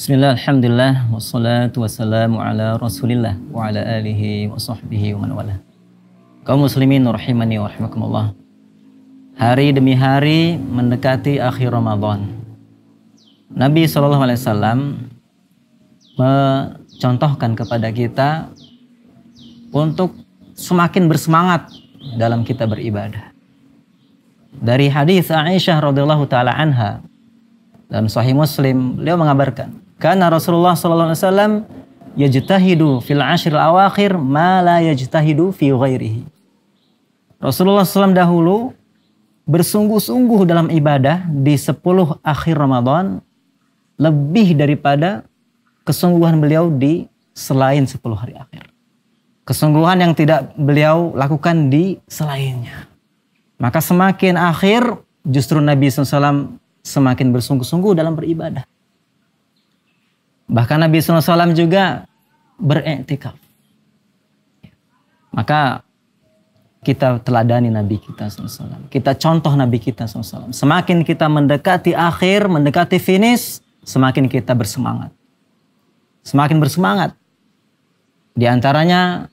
Bismillah, Alhamdulillah, wassalatu wassalamu ala rasulillah wa ala alihi wa sahbihi wa man wala. Kaum muslimin rahimani wa rahimakumullah. Hari demi hari mendekati akhir Ramadan. Nabi SAW mencontohkan kepada kita untuk semakin bersemangat dalam kita beribadah. Dari hadis Aisyah radhiyallahu taala anha dalam Sahih Muslim, beliau mengabarkan karena Rasulullah sallallahu alaihi wasallam yajtahidu fil ashir awakhir ma la yajtahidu fi ghairihi. Rasulullah SAW dahulu bersungguh-sungguh dalam ibadah di 10 akhir Ramadan lebih daripada kesungguhan beliau di selain 10 hari akhir. Kesungguhan yang tidak beliau lakukan di selainnya. Maka semakin akhir justru Nabi SAW semakin bersungguh-sungguh dalam beribadah. Bahkan Nabi SAW juga beriktikaf. Maka kita teladani Nabi kita SAW. Kita contoh Nabi kita SAW. Semakin kita mendekati akhir, mendekati finish, semakin kita bersemangat. Semakin bersemangat. Di antaranya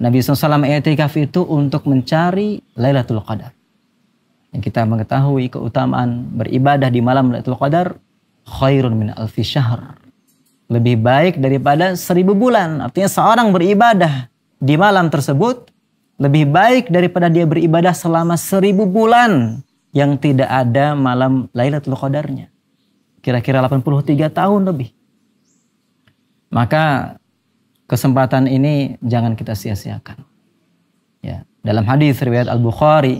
Nabi SAW etikaf itu untuk mencari Lailatul Qadar. Yang kita mengetahui keutamaan beribadah di malam Lailatul Qadar khairun min alfi syahr lebih baik daripada seribu bulan. Artinya seorang beribadah di malam tersebut lebih baik daripada dia beribadah selama seribu bulan yang tidak ada malam Lailatul Qadarnya. Kira-kira 83 tahun lebih. Maka kesempatan ini jangan kita sia-siakan. Ya, dalam hadis riwayat Al-Bukhari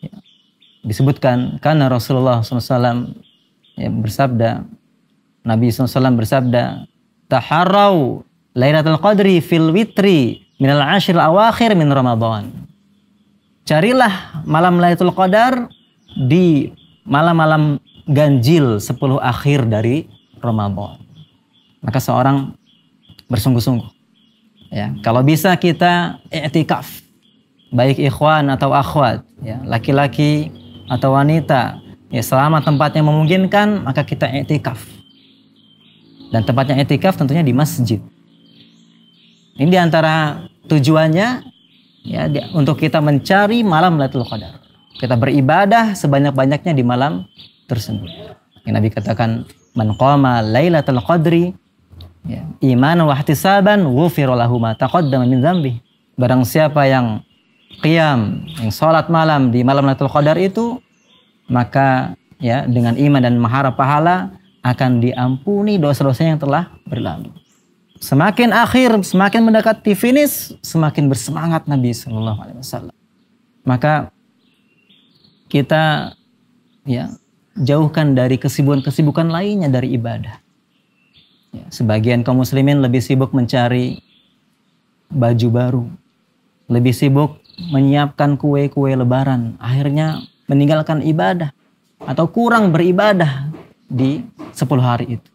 ya, disebutkan karena Rasulullah SAW ya, bersabda Nabi SAW bersabda, Taharau Lailatul Qadri fil witri minal ashir awakhir min Ramadan. Carilah malam Lailatul Qadar di malam-malam ganjil sepuluh akhir dari Ramadan. Maka seorang bersungguh-sungguh. Ya, kalau bisa kita i'tikaf baik ikhwan atau akhwat, ya, laki-laki atau wanita, ya selama tempatnya memungkinkan maka kita i'tikaf dan tempatnya etikaf tentunya di masjid. Ini diantara tujuannya ya untuk kita mencari malam Lailatul Qadar. Kita beribadah sebanyak-banyaknya di malam tersebut. Yang Nabi katakan man qama Lailatul Qadri ya, iman wa ihtisaban ghufira lahu ma taqaddama min dzambi. Barang siapa yang qiyam, yang salat malam di malam Lailatul Qadar itu maka ya dengan iman dan mengharap pahala akan diampuni dosa-dosanya yang telah berlalu. Semakin akhir, semakin mendekati finish, semakin bersemangat Nabi Shallallahu Alaihi Wasallam. Maka kita ya jauhkan dari kesibukan-kesibukan lainnya dari ibadah. Ya, sebagian kaum muslimin lebih sibuk mencari baju baru, lebih sibuk menyiapkan kue-kue lebaran, akhirnya meninggalkan ibadah atau kurang beribadah di sepuluh hari itu.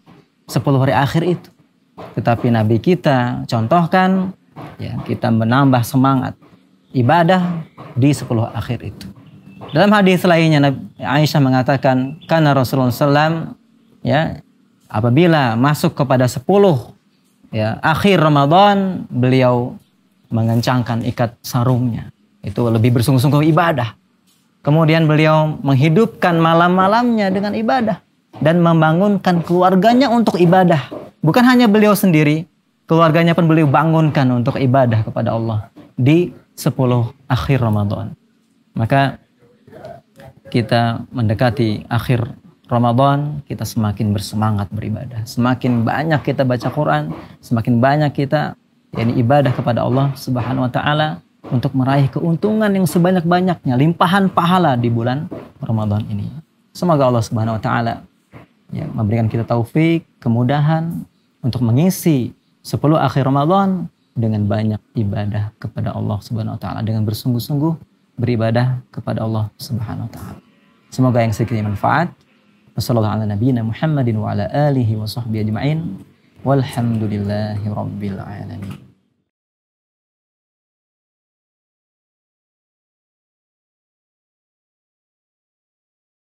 sepuluh hari akhir itu. Tetapi Nabi kita contohkan ya kita menambah semangat ibadah di sepuluh akhir itu. Dalam hadis lainnya Nabi Aisyah mengatakan karena Rasulullah SAW ya apabila masuk kepada sepuluh ya akhir Ramadan beliau mengencangkan ikat sarungnya. Itu lebih bersungguh-sungguh ibadah. Kemudian beliau menghidupkan malam-malamnya dengan ibadah dan membangunkan keluarganya untuk ibadah. Bukan hanya beliau sendiri, keluarganya pun beliau bangunkan untuk ibadah kepada Allah di 10 akhir Ramadan. Maka kita mendekati akhir Ramadan, kita semakin bersemangat beribadah. Semakin banyak kita baca Quran, semakin banyak kita yakni ibadah kepada Allah Subhanahu wa taala untuk meraih keuntungan yang sebanyak-banyaknya, limpahan pahala di bulan Ramadan ini. Semoga Allah Subhanahu wa taala ya, memberikan kita taufik, kemudahan untuk mengisi 10 akhir Ramadan dengan banyak ibadah kepada Allah Subhanahu wa taala dengan bersungguh-sungguh beribadah kepada Allah Subhanahu wa taala. Semoga yang sedikit manfaat. Wassalamualaikum warahmatullahi wabarakatuh. Muhammadin alihi alamin.